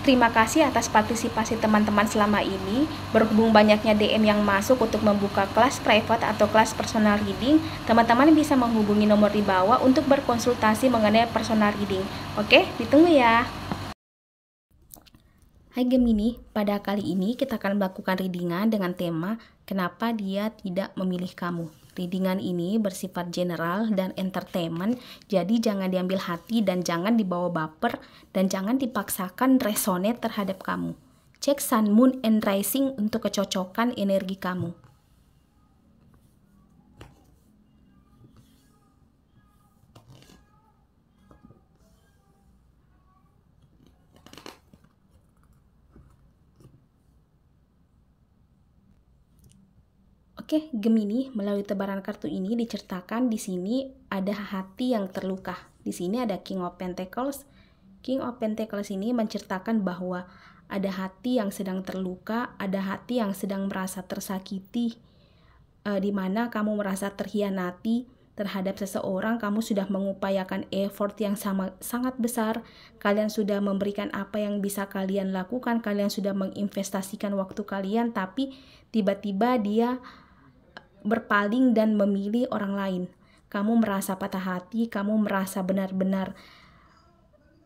Terima kasih atas partisipasi teman-teman selama ini. Berhubung banyaknya DM yang masuk untuk membuka kelas private atau kelas personal reading, teman-teman bisa menghubungi nomor di bawah untuk berkonsultasi mengenai personal reading. Oke, ditunggu ya. Hai Gemini, pada kali ini kita akan melakukan readingan dengan tema Kenapa Dia Tidak Memilih Kamu. Readingan ini bersifat general dan entertainment, jadi jangan diambil hati dan jangan dibawa baper dan jangan dipaksakan resonate terhadap kamu. Cek Sun, Moon, and Rising untuk kecocokan energi kamu. Oke, Gemini, melalui tebaran kartu ini diceritakan di sini ada hati yang terluka. Di sini ada King of Pentacles. King of Pentacles ini menceritakan bahwa ada hati yang sedang terluka, ada hati yang sedang merasa tersakiti, e, di mana kamu merasa terhianati terhadap seseorang, kamu sudah mengupayakan effort yang sama, sangat besar, kalian sudah memberikan apa yang bisa kalian lakukan, kalian sudah menginvestasikan waktu kalian, tapi tiba-tiba dia berpaling dan memilih orang lain. Kamu merasa patah hati, kamu merasa benar-benar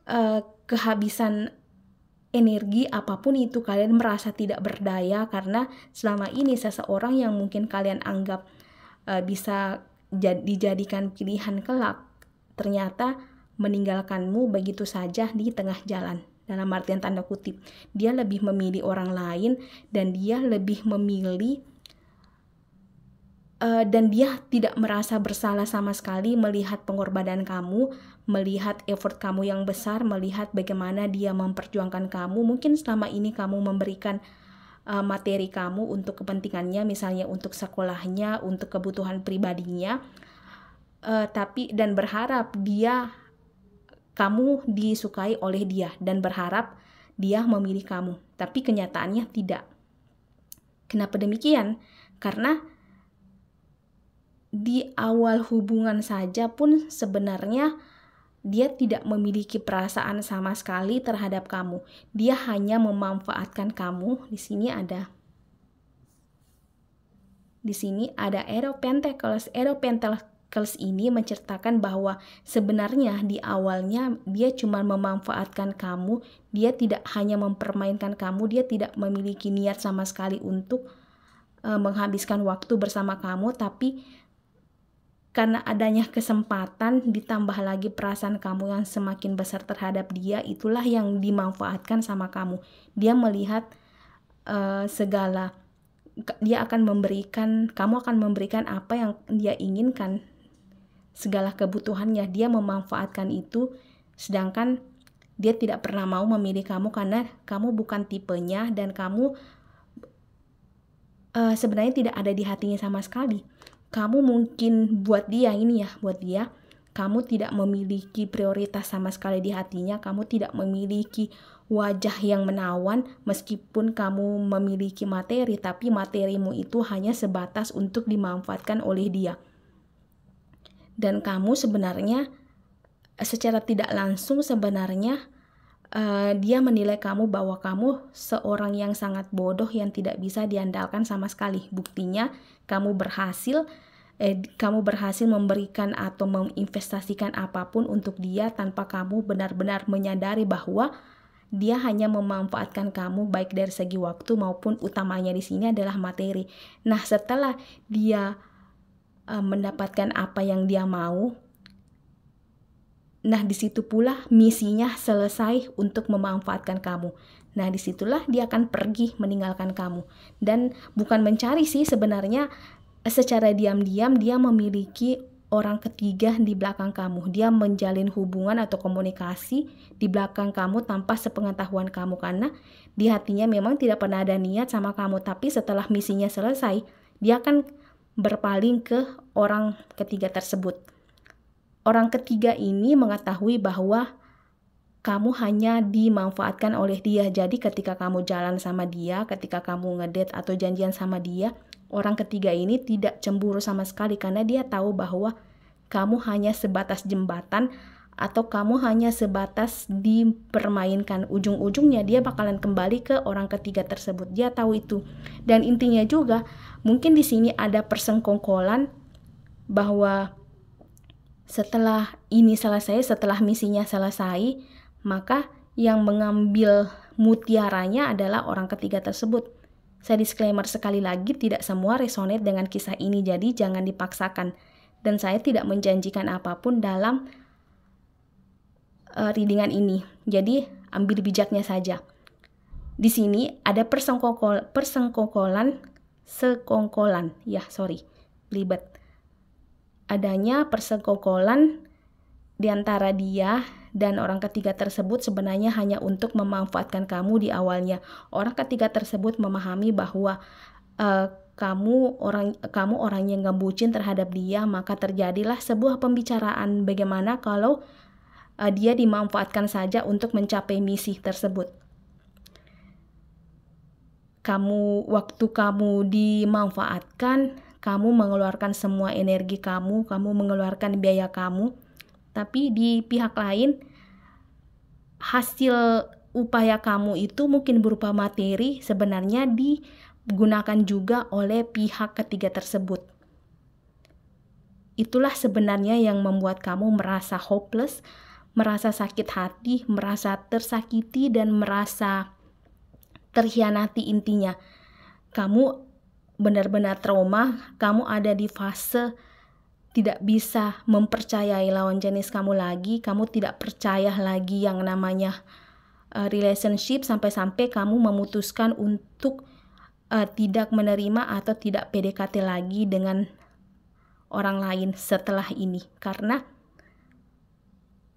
uh, kehabisan energi apapun itu kalian merasa tidak berdaya karena selama ini seseorang yang mungkin kalian anggap uh, bisa dijadikan pilihan kelak ternyata meninggalkanmu begitu saja di tengah jalan dalam artian tanda kutip dia lebih memilih orang lain dan dia lebih memilih Eh, dan dia tidak merasa bersalah sama sekali melihat pengorbanan kamu, melihat effort kamu yang besar, melihat bagaimana dia memperjuangkan kamu. Mungkin selama ini kamu memberikan uh, materi kamu untuk kepentingannya, misalnya untuk sekolahnya, untuk kebutuhan pribadinya. Uh, tapi dan berharap dia kamu disukai oleh dia dan berharap dia memilih kamu. Tapi kenyataannya tidak. Kenapa demikian? Karena di awal hubungan saja pun sebenarnya dia tidak memiliki perasaan sama sekali terhadap kamu. Dia hanya memanfaatkan kamu. Di sini ada di sini ada Ero Pentacles. Pentacles ini menceritakan bahwa sebenarnya di awalnya dia cuma memanfaatkan kamu, dia tidak hanya mempermainkan kamu, dia tidak memiliki niat sama sekali untuk eh, menghabiskan waktu bersama kamu, tapi karena adanya kesempatan ditambah lagi perasaan kamu yang semakin besar terhadap dia itulah yang dimanfaatkan sama kamu dia melihat uh, segala dia akan memberikan kamu akan memberikan apa yang dia inginkan segala kebutuhannya dia memanfaatkan itu sedangkan dia tidak pernah mau memilih kamu karena kamu bukan tipenya dan kamu uh, sebenarnya tidak ada di hatinya sama sekali kamu mungkin buat dia ini ya, buat dia kamu tidak memiliki prioritas sama sekali di hatinya, kamu tidak memiliki wajah yang menawan meskipun kamu memiliki materi, tapi materimu itu hanya sebatas untuk dimanfaatkan oleh dia. Dan kamu sebenarnya secara tidak langsung sebenarnya Eh, dia menilai kamu bahwa kamu seorang yang sangat bodoh yang tidak bisa diandalkan sama sekali. Buktinya kamu berhasil eh, kamu berhasil memberikan atau menginvestasikan apapun untuk dia tanpa kamu benar-benar menyadari bahwa dia hanya memanfaatkan kamu baik dari segi waktu maupun utamanya di sini adalah materi. Nah, setelah dia uh, mendapatkan apa yang dia mau, Nah, disitu pula misinya selesai untuk memanfaatkan kamu. Nah, disitulah dia akan pergi meninggalkan kamu. Dan bukan mencari sih sebenarnya secara diam-diam dia memiliki orang ketiga di belakang kamu. Dia menjalin hubungan atau komunikasi di belakang kamu tanpa sepengetahuan kamu karena di hatinya memang tidak pernah ada niat sama kamu. Tapi setelah misinya selesai, dia akan berpaling ke orang ketiga tersebut. Orang ketiga ini mengetahui bahwa kamu hanya dimanfaatkan oleh dia. Jadi ketika kamu jalan sama dia, ketika kamu ngedate atau janjian sama dia, orang ketiga ini tidak cemburu sama sekali karena dia tahu bahwa kamu hanya sebatas jembatan atau kamu hanya sebatas dipermainkan ujung-ujungnya dia bakalan kembali ke orang ketiga tersebut dia tahu itu dan intinya juga mungkin di sini ada persengkongkolan bahwa setelah ini selesai, setelah misinya selesai, maka yang mengambil mutiaranya adalah orang ketiga tersebut. Saya disclaimer sekali lagi, tidak semua resonate dengan kisah ini, jadi jangan dipaksakan. Dan saya tidak menjanjikan apapun dalam uh, readingan ini. Jadi ambil bijaknya saja. Di sini ada persengkokol, persengkokolan, sekongkolan, ya sorry, libet adanya persekokolan di antara dia dan orang ketiga tersebut sebenarnya hanya untuk memanfaatkan kamu di awalnya. Orang ketiga tersebut memahami bahwa uh, kamu orang kamu orang yang ngebucin terhadap dia, maka terjadilah sebuah pembicaraan bagaimana kalau uh, dia dimanfaatkan saja untuk mencapai misi tersebut. Kamu waktu kamu dimanfaatkan, kamu mengeluarkan semua energi kamu, kamu mengeluarkan biaya kamu, tapi di pihak lain hasil upaya kamu itu mungkin berupa materi sebenarnya digunakan juga oleh pihak ketiga tersebut. Itulah sebenarnya yang membuat kamu merasa hopeless, merasa sakit hati, merasa tersakiti, dan merasa terhianati intinya. Kamu benar-benar trauma, kamu ada di fase tidak bisa mempercayai lawan jenis kamu lagi, kamu tidak percaya lagi yang namanya uh, relationship sampai-sampai kamu memutuskan untuk uh, tidak menerima atau tidak PDKT lagi dengan orang lain setelah ini karena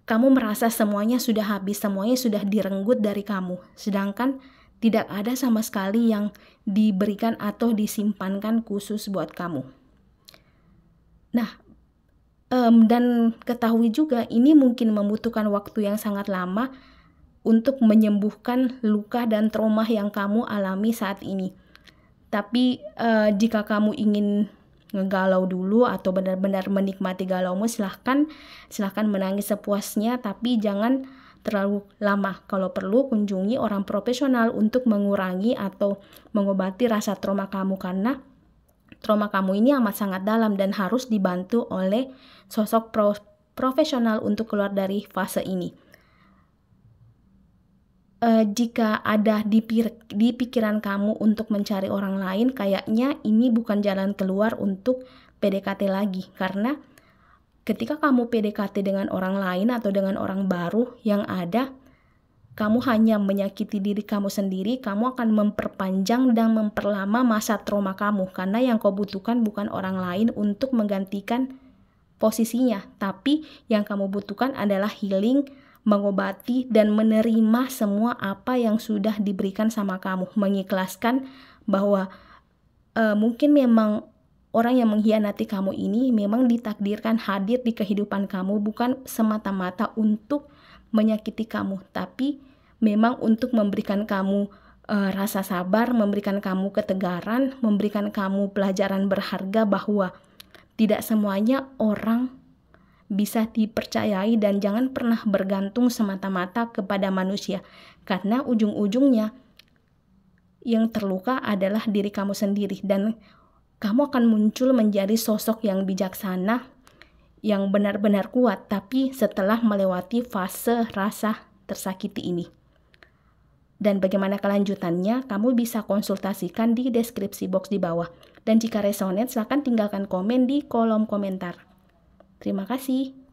kamu merasa semuanya sudah habis, semuanya sudah direnggut dari kamu. Sedangkan tidak ada sama sekali yang diberikan atau disimpankan khusus buat kamu. Nah, um, dan ketahui juga ini mungkin membutuhkan waktu yang sangat lama untuk menyembuhkan luka dan trauma yang kamu alami saat ini. Tapi uh, jika kamu ingin ngegalau dulu atau benar-benar menikmati galaumu silahkan silahkan menangis sepuasnya tapi jangan terlalu lama. Kalau perlu, kunjungi orang profesional untuk mengurangi atau mengobati rasa trauma kamu karena trauma kamu ini amat sangat dalam dan harus dibantu oleh sosok pro profesional untuk keluar dari fase ini. E, jika ada di, di pikiran kamu untuk mencari orang lain, kayaknya ini bukan jalan keluar untuk PDKT lagi, karena ketika kamu PDKT dengan orang lain atau dengan orang baru yang ada, kamu hanya menyakiti diri kamu sendiri, kamu akan memperpanjang dan memperlama masa trauma kamu karena yang kau butuhkan bukan orang lain untuk menggantikan posisinya, tapi yang kamu butuhkan adalah healing, mengobati dan menerima semua apa yang sudah diberikan sama kamu, mengikhlaskan bahwa e, mungkin memang orang yang mengkhianati kamu ini memang ditakdirkan hadir di kehidupan kamu bukan semata-mata untuk menyakiti kamu, tapi memang untuk memberikan kamu e, rasa sabar, memberikan kamu ketegaran, memberikan kamu pelajaran berharga bahwa tidak semuanya orang bisa dipercayai dan jangan pernah bergantung semata-mata kepada manusia karena ujung-ujungnya yang terluka adalah diri kamu sendiri dan kamu akan muncul menjadi sosok yang bijaksana, yang benar-benar kuat, tapi setelah melewati fase rasa tersakiti ini. Dan bagaimana kelanjutannya, kamu bisa konsultasikan di deskripsi box di bawah. Dan jika resonate, silahkan tinggalkan komen di kolom komentar. Terima kasih.